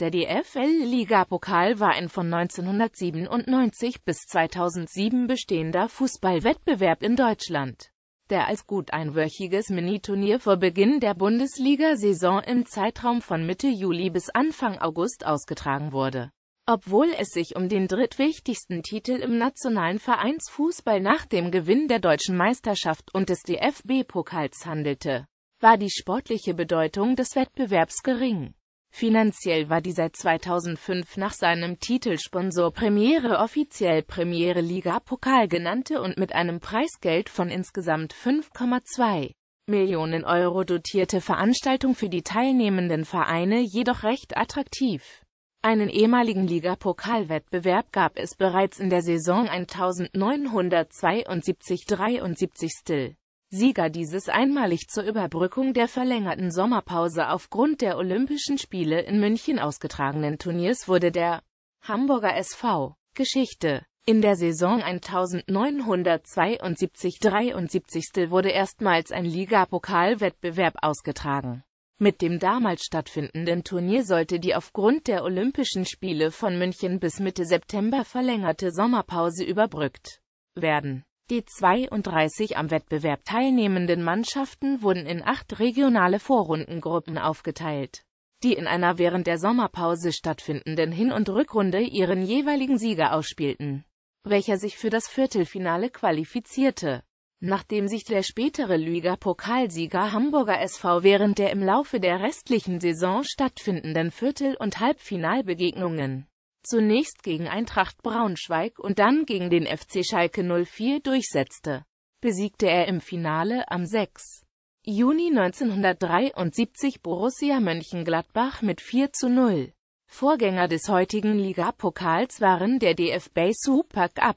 Der DFL-Ligapokal war ein von 1997 bis 2007 bestehender Fußballwettbewerb in Deutschland, der als gut einwöchiges Miniturnier vor Beginn der Bundesliga-Saison im Zeitraum von Mitte Juli bis Anfang August ausgetragen wurde. Obwohl es sich um den drittwichtigsten Titel im nationalen Vereinsfußball nach dem Gewinn der deutschen Meisterschaft und des DFB-Pokals handelte, war die sportliche Bedeutung des Wettbewerbs gering. Finanziell war die seit 2005 nach seinem Titelsponsor Premiere offiziell Premiere Liga Pokal genannte und mit einem Preisgeld von insgesamt 5,2 Millionen Euro dotierte Veranstaltung für die teilnehmenden Vereine jedoch recht attraktiv. Einen ehemaligen Liga-Pokalwettbewerb gab es bereits in der Saison 1972-73 Still Sieger dieses einmalig zur Überbrückung der verlängerten Sommerpause aufgrund der Olympischen Spiele in München ausgetragenen Turniers wurde der Hamburger SV. Geschichte in der Saison 1972-73 wurde erstmals ein Ligapokalwettbewerb ausgetragen. Mit dem damals stattfindenden Turnier sollte die aufgrund der Olympischen Spiele von München bis Mitte September verlängerte Sommerpause überbrückt werden die 32 am Wettbewerb teilnehmenden Mannschaften wurden in acht regionale Vorrundengruppen aufgeteilt, die in einer während der Sommerpause stattfindenden Hin- und Rückrunde ihren jeweiligen Sieger ausspielten, welcher sich für das Viertelfinale qualifizierte. Nachdem sich der spätere Liga-Pokalsieger Hamburger SV während der im Laufe der restlichen Saison stattfindenden Viertel- und Halbfinalbegegnungen zunächst gegen Eintracht Braunschweig und dann gegen den FC Schalke 04 durchsetzte, besiegte er im Finale am 6. Juni 1973 Borussia Mönchengladbach mit 4 zu 0. Vorgänger des heutigen Ligapokals waren der DFB Super Cup,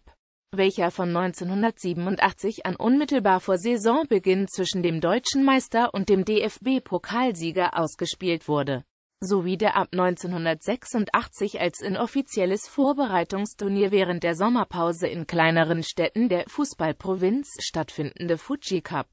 welcher von 1987 an unmittelbar vor Saisonbeginn zwischen dem deutschen Meister und dem DFB-Pokalsieger ausgespielt wurde sowie der ab 1986 als inoffizielles Vorbereitungsturnier während der Sommerpause in kleineren Städten der Fußballprovinz stattfindende Fuji Cup.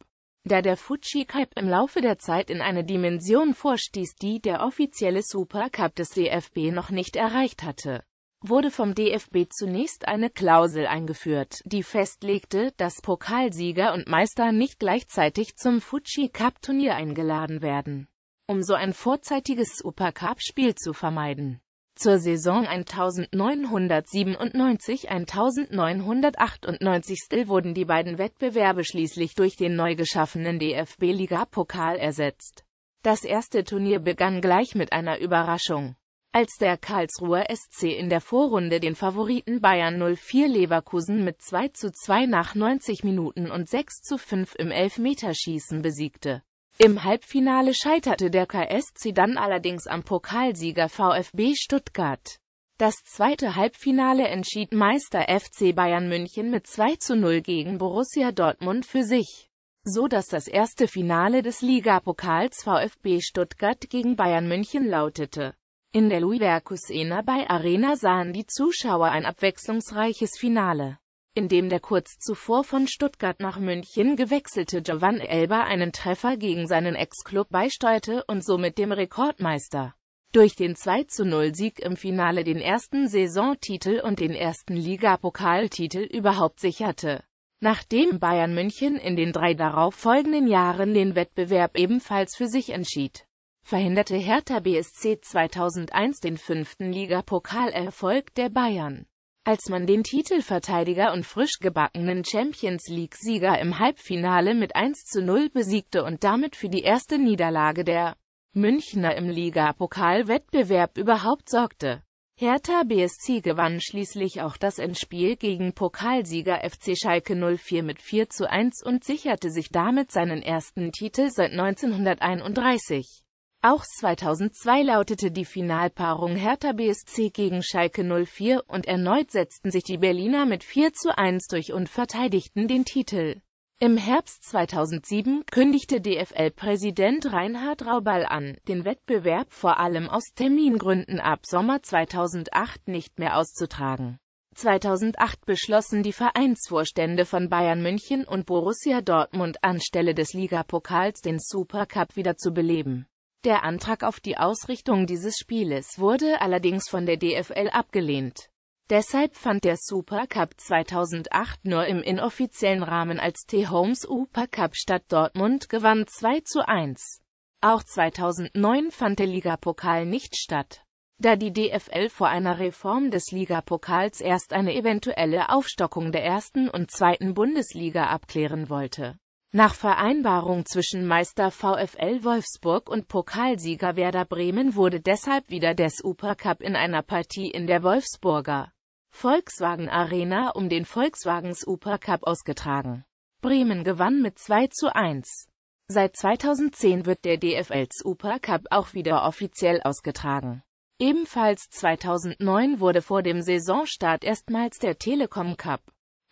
Da der Fuji Cup im Laufe der Zeit in eine Dimension vorstieß, die der offizielle Super Cup des DFB noch nicht erreicht hatte, wurde vom DFB zunächst eine Klausel eingeführt, die festlegte, dass Pokalsieger und Meister nicht gleichzeitig zum Fuji Cup Turnier eingeladen werden um so ein vorzeitiges Supercup-Spiel zu vermeiden. Zur Saison 1997-1998 wurden die beiden Wettbewerbe schließlich durch den neu geschaffenen DFB-Liga-Pokal ersetzt. Das erste Turnier begann gleich mit einer Überraschung. Als der Karlsruher SC in der Vorrunde den Favoriten Bayern 04 Leverkusen mit 2 zu 2 nach 90 Minuten und 6 zu 5 im Elfmeterschießen besiegte. Im Halbfinale scheiterte der KSC dann allerdings am Pokalsieger VfB Stuttgart. Das zweite Halbfinale entschied Meister FC Bayern München mit 2 zu 0 gegen Borussia Dortmund für sich, so dass das erste Finale des Ligapokals VfB Stuttgart gegen Bayern München lautete. In der louis Leverkusener bei Arena sahen die Zuschauer ein abwechslungsreiches Finale in dem der kurz zuvor von Stuttgart nach München gewechselte Giovanni Elber einen Treffer gegen seinen Ex-Club beisteuerte und somit dem Rekordmeister durch den 2-0-Sieg im Finale den ersten Saisontitel und den ersten Ligapokaltitel überhaupt sicherte. Nachdem Bayern München in den drei darauf folgenden Jahren den Wettbewerb ebenfalls für sich entschied, verhinderte Hertha BSC 2001 den fünften Ligapokalerfolg der Bayern. Als man den Titelverteidiger und frisch gebackenen Champions League-Sieger im Halbfinale mit 1 zu 0 besiegte und damit für die erste Niederlage der Münchner im Liga-Pokalwettbewerb überhaupt sorgte. Hertha BSC gewann schließlich auch das Endspiel gegen Pokalsieger FC Schalke 04 mit 4 zu 1 und sicherte sich damit seinen ersten Titel seit 1931. Auch 2002 lautete die Finalpaarung Hertha BSC gegen Schalke 04 und erneut setzten sich die Berliner mit 4 zu 1 durch und verteidigten den Titel. Im Herbst 2007 kündigte DFL-Präsident Reinhard Raubal an, den Wettbewerb vor allem aus Termingründen ab Sommer 2008 nicht mehr auszutragen. 2008 beschlossen die Vereinsvorstände von Bayern München und Borussia Dortmund anstelle des Ligapokals den Supercup wieder zu beleben. Der Antrag auf die Ausrichtung dieses Spieles wurde allerdings von der DFL abgelehnt. Deshalb fand der Super Cup 2008 nur im inoffiziellen Rahmen als T-Homes Super Cup statt. Dortmund gewann 2 zu 1. Auch 2009 fand der Ligapokal nicht statt. Da die DFL vor einer Reform des Ligapokals erst eine eventuelle Aufstockung der ersten und zweiten Bundesliga abklären wollte. Nach Vereinbarung zwischen Meister VfL Wolfsburg und Pokalsieger Werder Bremen wurde deshalb wieder der Supercup in einer Partie in der Wolfsburger Volkswagen Arena um den Volkswagen Supercup ausgetragen. Bremen gewann mit 2 zu 1. Seit 2010 wird der DFL Supercup auch wieder offiziell ausgetragen. Ebenfalls 2009 wurde vor dem Saisonstart erstmals der Telekom Cup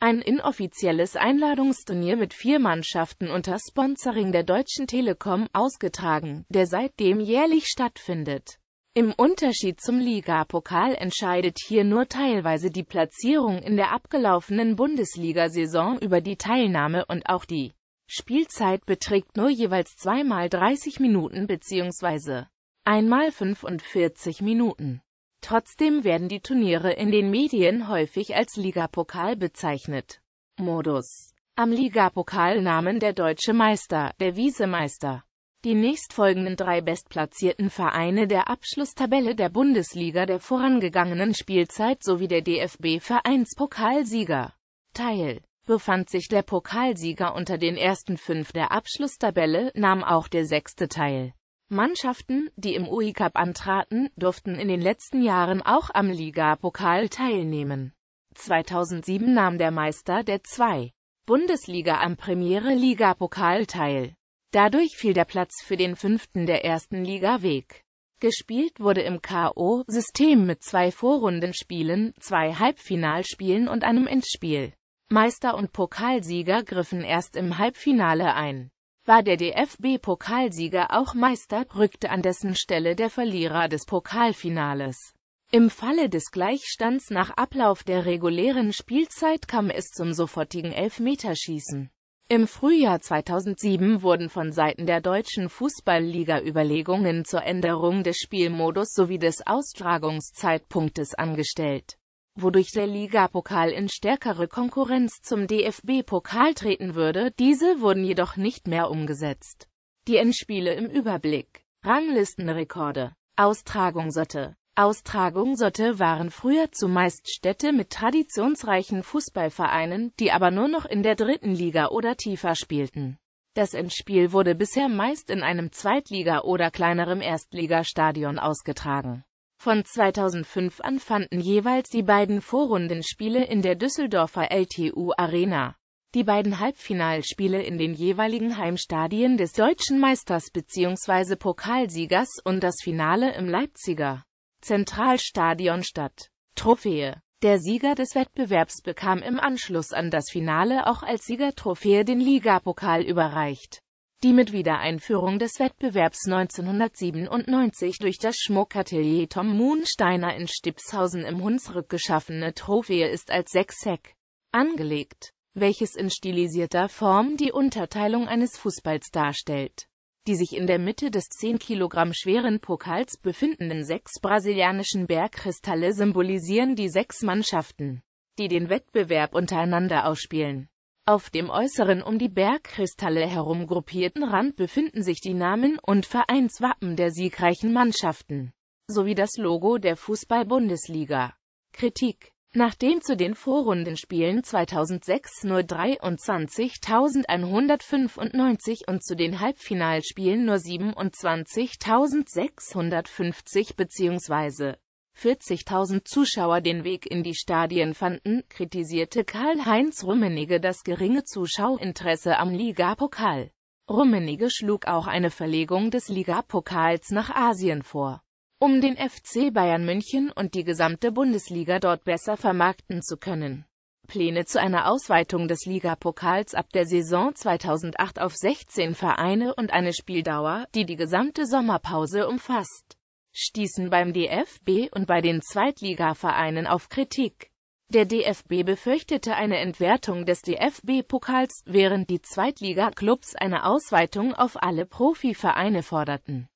ein inoffizielles Einladungsturnier mit vier Mannschaften unter Sponsoring der Deutschen Telekom ausgetragen, der seitdem jährlich stattfindet. Im Unterschied zum Ligapokal entscheidet hier nur teilweise die Platzierung in der abgelaufenen Bundesliga-Saison über die Teilnahme und auch die Spielzeit beträgt nur jeweils zweimal 30 Minuten bzw. einmal 45 Minuten. Trotzdem werden die Turniere in den Medien häufig als Ligapokal bezeichnet. Modus Am Ligapokal nahmen der deutsche Meister, der Wiesemeister, die nächstfolgenden drei bestplatzierten Vereine der Abschlusstabelle der Bundesliga der vorangegangenen Spielzeit sowie der DFB-Vereinspokalsieger teil. Befand sich der Pokalsieger unter den ersten fünf der Abschlusstabelle, nahm auch der sechste teil. Mannschaften, die im UI-Cup antraten, durften in den letzten Jahren auch am Ligapokal teilnehmen. 2007 nahm der Meister der 2. Bundesliga am Premiere-Ligapokal teil. Dadurch fiel der Platz für den fünften der ersten Liga weg. Gespielt wurde im K.O.-System mit zwei Vorrundenspielen, zwei Halbfinalspielen und einem Endspiel. Meister und Pokalsieger griffen erst im Halbfinale ein war der DFB-Pokalsieger auch Meister, rückte an dessen Stelle der Verlierer des Pokalfinales. Im Falle des Gleichstands nach Ablauf der regulären Spielzeit kam es zum sofortigen Elfmeterschießen. Im Frühjahr 2007 wurden von Seiten der deutschen Fußballliga Überlegungen zur Änderung des Spielmodus sowie des Austragungszeitpunktes angestellt wodurch der Ligapokal in stärkere Konkurrenz zum DFB-Pokal treten würde, diese wurden jedoch nicht mehr umgesetzt. Die Endspiele im Überblick. Ranglistenrekorde. Austragung Sotte. Austragung Sotte waren früher zumeist Städte mit traditionsreichen Fußballvereinen, die aber nur noch in der dritten Liga oder tiefer spielten. Das Endspiel wurde bisher meist in einem Zweitliga- oder kleinerem Erstligastadion ausgetragen. Von 2005 an fanden jeweils die beiden Vorrundenspiele in der Düsseldorfer LTU Arena, die beiden Halbfinalspiele in den jeweiligen Heimstadien des deutschen Meisters bzw. Pokalsiegers und das Finale im Leipziger Zentralstadion statt. Trophäe der Sieger des Wettbewerbs bekam im Anschluss an das Finale auch als Siegertrophäe den Ligapokal überreicht die mit Wiedereinführung des Wettbewerbs 1997 durch das Schmuckatelier Tom Moonsteiner in Stipshausen im Hunsrück geschaffene Trophäe ist als Sechseck angelegt, welches in stilisierter Form die Unterteilung eines Fußballs darstellt. Die sich in der Mitte des 10 Kilogramm schweren Pokals befindenden sechs brasilianischen Bergkristalle symbolisieren die sechs Mannschaften, die den Wettbewerb untereinander ausspielen auf dem äußeren um die Bergkristalle herum gruppierten Rand befinden sich die Namen und Vereinswappen der siegreichen Mannschaften sowie das Logo der Fußball-Bundesliga. Kritik Nachdem zu den Vorrundenspielen 2006 nur 23.195 und zu den Halbfinalspielen nur 27.650 bzw. 40.000 Zuschauer den Weg in die Stadien fanden, kritisierte Karl-Heinz Rummenigge das geringe Zuschauinteresse am Ligapokal. Rummenigge schlug auch eine Verlegung des Ligapokals nach Asien vor. Um den FC Bayern München und die gesamte Bundesliga dort besser vermarkten zu können. Pläne zu einer Ausweitung des Ligapokals ab der Saison 2008 auf 16 Vereine und eine Spieldauer, die die gesamte Sommerpause umfasst stießen beim DFB und bei den Zweitligavereinen auf Kritik. Der DFB befürchtete eine Entwertung des DFB-Pokals, während die Zweitliga-Clubs eine Ausweitung auf alle Profivereine forderten